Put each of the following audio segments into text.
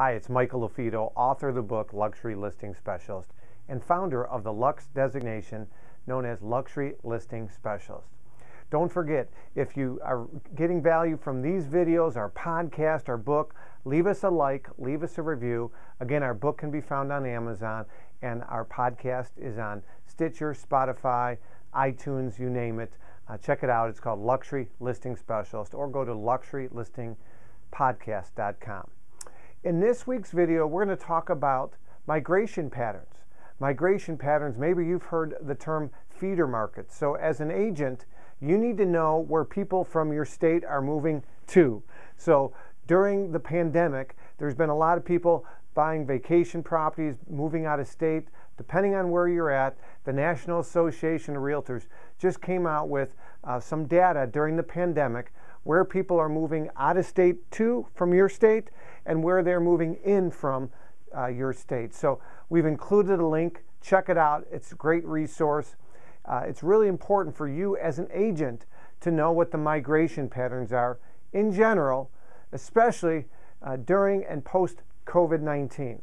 Hi, it's Michael Lafito, author of the book Luxury Listing Specialist and founder of the Lux designation known as Luxury Listing Specialist. Don't forget, if you are getting value from these videos, our podcast, our book, leave us a like, leave us a review. Again, our book can be found on Amazon, and our podcast is on Stitcher, Spotify, iTunes, you name it. Uh, check it out. It's called Luxury Listing Specialist, or go to luxurylistingpodcast.com. In this week's video, we're going to talk about migration patterns. Migration patterns, maybe you've heard the term feeder markets. So as an agent, you need to know where people from your state are moving to. So during the pandemic, there's been a lot of people buying vacation properties, moving out of state. Depending on where you're at, the National Association of Realtors just came out with uh, some data during the pandemic where people are moving out of state to from your state and where they're moving in from uh, your state. So we've included a link. Check it out. It's a great resource. Uh, it's really important for you as an agent to know what the migration patterns are in general, especially uh, during and post COVID 19.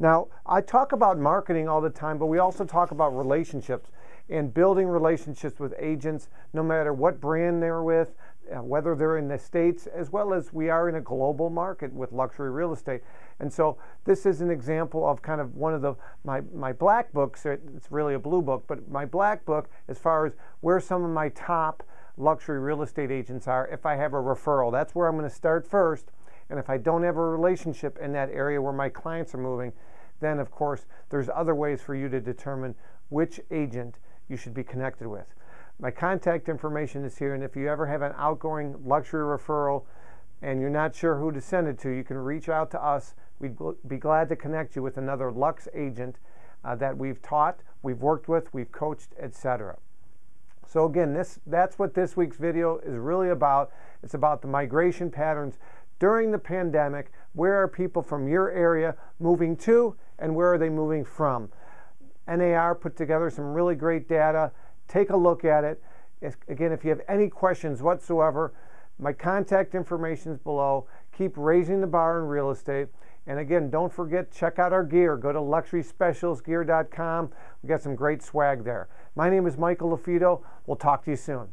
Now, I talk about marketing all the time, but we also talk about relationships and building relationships with agents, no matter what brand they're with, uh, whether they're in the States, as well as we are in a global market with luxury real estate. And so this is an example of kind of one of the, my, my black books, it's really a blue book, but my black book as far as where some of my top luxury real estate agents are if I have a referral. That's where I'm going to start first. And if I don't have a relationship in that area where my clients are moving, then of course there's other ways for you to determine which agent you should be connected with. My contact information is here, and if you ever have an outgoing luxury referral and you're not sure who to send it to, you can reach out to us. We'd be glad to connect you with another Lux agent uh, that we've taught, we've worked with, we've coached, etc. So again, this that's what this week's video is really about. It's about the migration patterns during the pandemic. Where are people from your area moving to, and where are they moving from? NAR put together some really great data. Take a look at it. Again, if you have any questions whatsoever, my contact information is below. Keep raising the bar in real estate. And again, don't forget, check out our gear. Go to luxuryspecialsgear.com. we got some great swag there. My name is Michael Lafito. We'll talk to you soon.